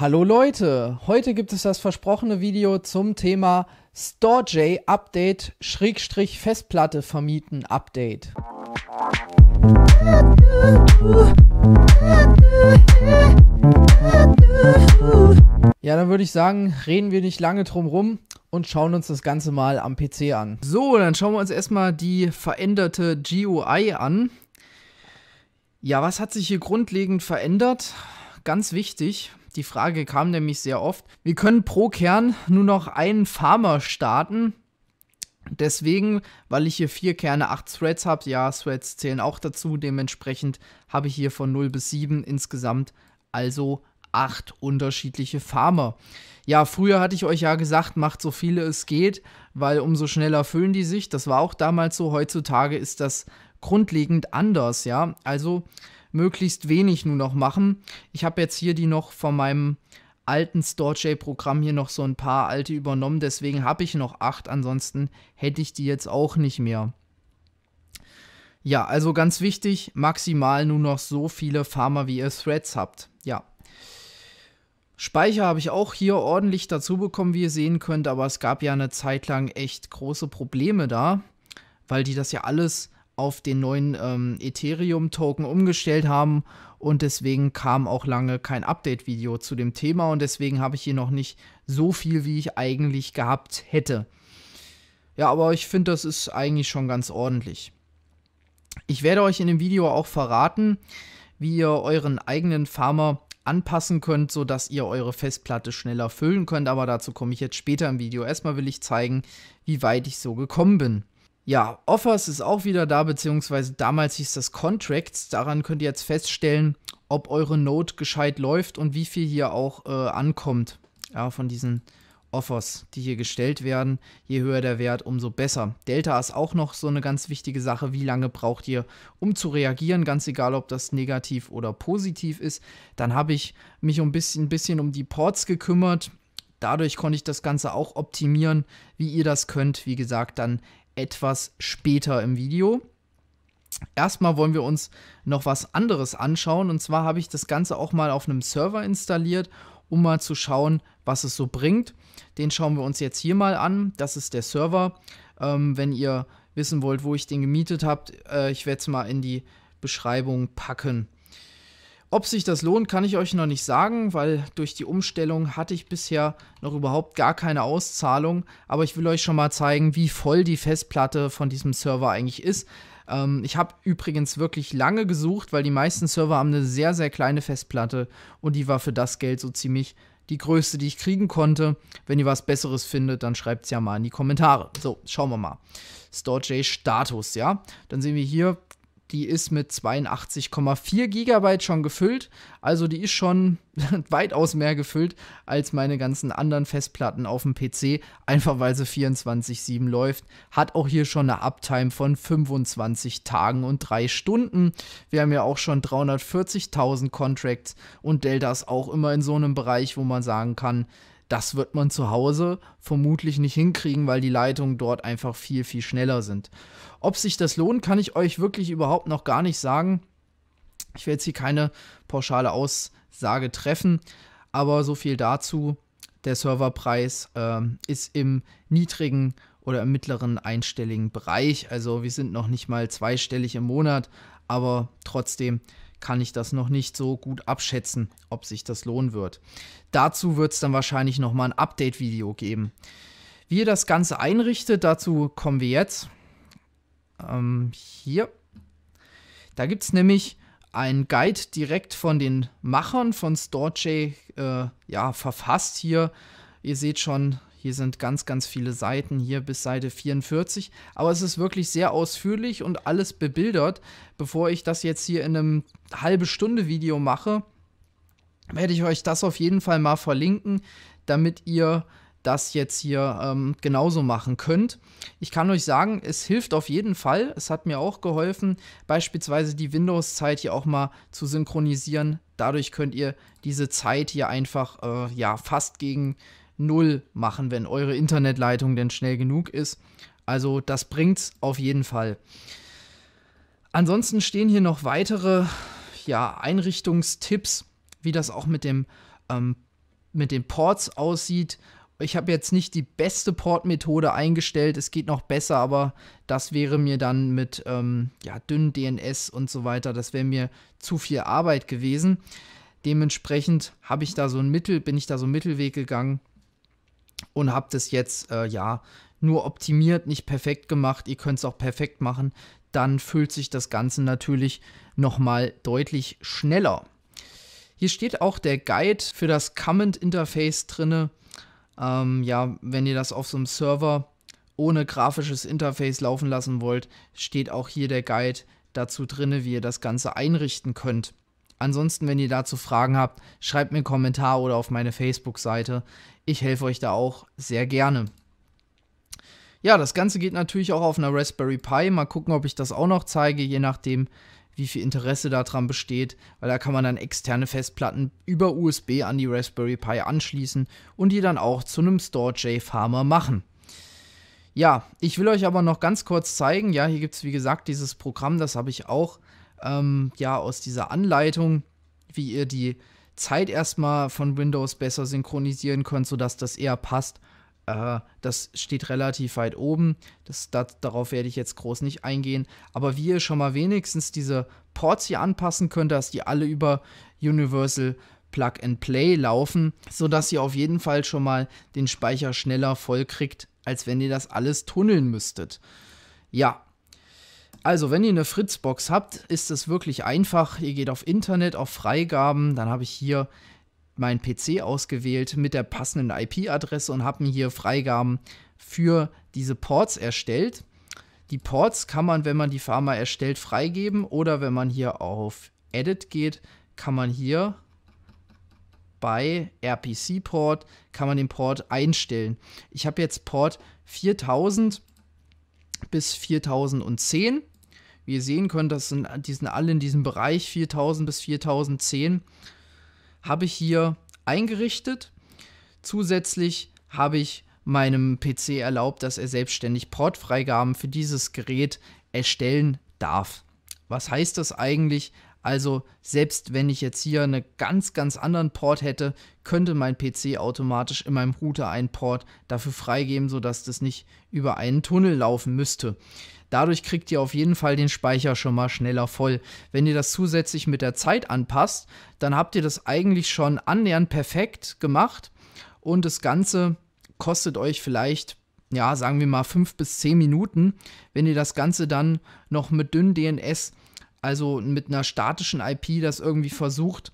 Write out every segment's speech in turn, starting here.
Hallo Leute, heute gibt es das versprochene Video zum Thema StoreJ Update Schrägstrich Festplatte vermieten Update. Ja, dann würde ich sagen, reden wir nicht lange drum rum und schauen uns das Ganze mal am PC an. So, dann schauen wir uns erstmal die veränderte GUI an. Ja, was hat sich hier grundlegend verändert? Ganz wichtig, die Frage kam nämlich sehr oft. Wir können pro Kern nur noch einen Farmer starten. Deswegen, weil ich hier vier Kerne, acht Threads habe, ja, Threads zählen auch dazu, dementsprechend habe ich hier von 0 bis 7 insgesamt also acht unterschiedliche Farmer. Ja, früher hatte ich euch ja gesagt, macht so viele es geht, weil umso schneller füllen die sich. Das war auch damals so, heutzutage ist das grundlegend anders, ja. Also möglichst wenig nur noch machen. Ich habe jetzt hier die noch von meinem alten StoreJ-Programm hier noch so ein paar alte übernommen, deswegen habe ich noch acht, ansonsten hätte ich die jetzt auch nicht mehr. Ja, also ganz wichtig, maximal nur noch so viele Farmer, wie ihr Threads habt. Ja. Speicher habe ich auch hier ordentlich dazu bekommen, wie ihr sehen könnt, aber es gab ja eine Zeit lang echt große Probleme da, weil die das ja alles auf den neuen ähm, Ethereum-Token umgestellt haben und deswegen kam auch lange kein Update-Video zu dem Thema und deswegen habe ich hier noch nicht so viel, wie ich eigentlich gehabt hätte. Ja, aber ich finde, das ist eigentlich schon ganz ordentlich. Ich werde euch in dem Video auch verraten, wie ihr euren eigenen Farmer anpassen könnt, sodass ihr eure Festplatte schneller füllen könnt, aber dazu komme ich jetzt später im Video. Erstmal will ich zeigen, wie weit ich so gekommen bin. Ja, Offers ist auch wieder da, beziehungsweise damals hieß das Contracts. Daran könnt ihr jetzt feststellen, ob eure Note gescheit läuft und wie viel hier auch äh, ankommt ja, von diesen Offers, die hier gestellt werden. Je höher der Wert, umso besser. Delta ist auch noch so eine ganz wichtige Sache. Wie lange braucht ihr, um zu reagieren? Ganz egal, ob das negativ oder positiv ist. Dann habe ich mich ein bisschen, ein bisschen um die Ports gekümmert. Dadurch konnte ich das Ganze auch optimieren. Wie ihr das könnt, wie gesagt, dann etwas später im Video. Erstmal wollen wir uns noch was anderes anschauen und zwar habe ich das Ganze auch mal auf einem Server installiert, um mal zu schauen, was es so bringt. Den schauen wir uns jetzt hier mal an. Das ist der Server. Ähm, wenn ihr wissen wollt, wo ich den gemietet habe, äh, ich werde es mal in die Beschreibung packen. Ob sich das lohnt, kann ich euch noch nicht sagen, weil durch die Umstellung hatte ich bisher noch überhaupt gar keine Auszahlung. Aber ich will euch schon mal zeigen, wie voll die Festplatte von diesem Server eigentlich ist. Ähm, ich habe übrigens wirklich lange gesucht, weil die meisten Server haben eine sehr, sehr kleine Festplatte und die war für das Geld so ziemlich die größte, die ich kriegen konnte. Wenn ihr was Besseres findet, dann schreibt es ja mal in die Kommentare. So, schauen wir mal. storej Status, ja. Dann sehen wir hier die ist mit 82,4 GB schon gefüllt. Also die ist schon weitaus mehr gefüllt als meine ganzen anderen Festplatten auf dem PC, einfach weil sie 24.7 läuft. Hat auch hier schon eine Uptime von 25 Tagen und 3 Stunden. Wir haben ja auch schon 340.000 Contracts und Deltas auch immer in so einem Bereich, wo man sagen kann, das wird man zu Hause vermutlich nicht hinkriegen, weil die Leitungen dort einfach viel, viel schneller sind. Ob sich das lohnt, kann ich euch wirklich überhaupt noch gar nicht sagen. Ich werde jetzt hier keine pauschale Aussage treffen, aber so viel dazu. Der Serverpreis äh, ist im niedrigen oder im mittleren einstelligen Bereich. Also wir sind noch nicht mal zweistellig im Monat, aber trotzdem kann ich das noch nicht so gut abschätzen, ob sich das lohnen wird. Dazu wird es dann wahrscheinlich nochmal ein Update-Video geben. Wie ihr das Ganze einrichtet, dazu kommen wir jetzt. Ähm, hier. Da gibt es nämlich einen Guide direkt von den Machern von StoreJ äh, ja, verfasst hier. Ihr seht schon, hier sind ganz, ganz viele Seiten, hier bis Seite 44. Aber es ist wirklich sehr ausführlich und alles bebildert. Bevor ich das jetzt hier in einem halbe Stunde Video mache, werde ich euch das auf jeden Fall mal verlinken, damit ihr das jetzt hier ähm, genauso machen könnt. Ich kann euch sagen, es hilft auf jeden Fall. Es hat mir auch geholfen, beispielsweise die Windows-Zeit hier auch mal zu synchronisieren. Dadurch könnt ihr diese Zeit hier einfach äh, ja fast gegen 0 machen, wenn eure Internetleitung denn schnell genug ist. Also das bringt's auf jeden Fall. Ansonsten stehen hier noch weitere ja, Einrichtungstipps, wie das auch mit, dem, ähm, mit den Ports aussieht. Ich habe jetzt nicht die beste Portmethode eingestellt, es geht noch besser, aber das wäre mir dann mit ähm, ja, dünn DNS und so weiter, das wäre mir zu viel Arbeit gewesen. Dementsprechend habe ich da so ein Mittel, bin ich da so einen Mittelweg gegangen und habe das jetzt, äh, ja, nur optimiert, nicht perfekt gemacht. Ihr könnt es auch perfekt machen. Dann füllt sich das Ganze natürlich nochmal deutlich schneller. Hier steht auch der Guide für das Comment Interface drinne. Ähm, ja, wenn ihr das auf so einem Server ohne grafisches Interface laufen lassen wollt, steht auch hier der Guide dazu drinne, wie ihr das Ganze einrichten könnt. Ansonsten, wenn ihr dazu Fragen habt, schreibt mir einen Kommentar oder auf meine Facebook-Seite. Ich helfe euch da auch sehr gerne. Ja, das Ganze geht natürlich auch auf einer Raspberry Pi. Mal gucken, ob ich das auch noch zeige, je nachdem, wie viel Interesse daran besteht, weil da kann man dann externe Festplatten über USB an die Raspberry Pi anschließen und die dann auch zu einem Store-J-Farmer machen. Ja, ich will euch aber noch ganz kurz zeigen, ja, hier gibt es wie gesagt dieses Programm, das habe ich auch ähm, ja aus dieser Anleitung, wie ihr die Zeit erstmal von Windows besser synchronisieren könnt, sodass das eher passt. Äh, das steht relativ weit oben. Das, das, darauf werde ich jetzt groß nicht eingehen. Aber wie ihr schon mal wenigstens diese Ports hier anpassen könnt, dass die alle über Universal Plug and Play laufen, sodass ihr auf jeden Fall schon mal den Speicher schneller voll kriegt, als wenn ihr das alles tunneln müsstet. Ja, also, wenn ihr eine Fritzbox habt, ist es wirklich einfach. Ihr geht auf Internet, auf Freigaben, dann habe ich hier meinen PC ausgewählt mit der passenden IP-Adresse und habe mir hier Freigaben für diese Ports erstellt. Die Ports kann man, wenn man die Pharma erstellt, freigeben oder wenn man hier auf Edit geht, kann man hier bei RPC Port kann man den Port einstellen. Ich habe jetzt Port 4000 bis 4010 wie ihr sehen könnt, das sind, die sind alle in diesem Bereich 4000 bis 4010. Habe ich hier eingerichtet. Zusätzlich habe ich meinem PC erlaubt, dass er selbstständig Portfreigaben für dieses Gerät erstellen darf. Was heißt das eigentlich? Also selbst wenn ich jetzt hier einen ganz, ganz anderen Port hätte, könnte mein PC automatisch in meinem Router einen Port dafür freigeben, sodass das nicht über einen Tunnel laufen müsste. Dadurch kriegt ihr auf jeden Fall den Speicher schon mal schneller voll. Wenn ihr das zusätzlich mit der Zeit anpasst, dann habt ihr das eigentlich schon annähernd perfekt gemacht und das Ganze kostet euch vielleicht, ja, sagen wir mal fünf bis zehn Minuten. Wenn ihr das Ganze dann noch mit dünn DNS also mit einer statischen IP das irgendwie versucht,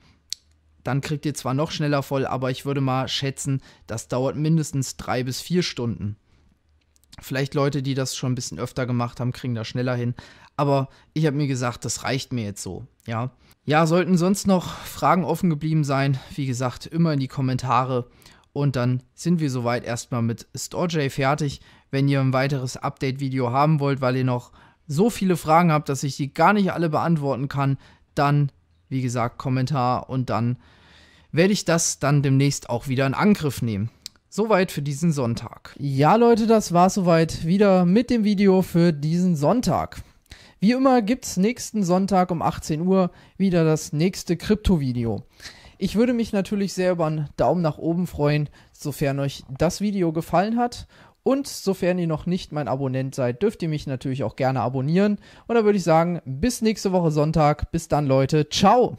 dann kriegt ihr zwar noch schneller voll, aber ich würde mal schätzen, das dauert mindestens drei bis vier Stunden. Vielleicht Leute, die das schon ein bisschen öfter gemacht haben, kriegen das schneller hin. Aber ich habe mir gesagt, das reicht mir jetzt so. Ja. ja, sollten sonst noch Fragen offen geblieben sein, wie gesagt, immer in die Kommentare. Und dann sind wir soweit erstmal mit StoreJ fertig. Wenn ihr ein weiteres Update-Video haben wollt, weil ihr noch so viele Fragen habt, dass ich die gar nicht alle beantworten kann, dann, wie gesagt, Kommentar und dann werde ich das dann demnächst auch wieder in Angriff nehmen. Soweit für diesen Sonntag. Ja, Leute, das war soweit wieder mit dem Video für diesen Sonntag. Wie immer gibt es nächsten Sonntag um 18 Uhr wieder das nächste Krypto-Video. Ich würde mich natürlich sehr über einen Daumen nach oben freuen, sofern euch das Video gefallen hat und sofern ihr noch nicht mein Abonnent seid, dürft ihr mich natürlich auch gerne abonnieren. Und dann würde ich sagen, bis nächste Woche Sonntag. Bis dann, Leute. Ciao.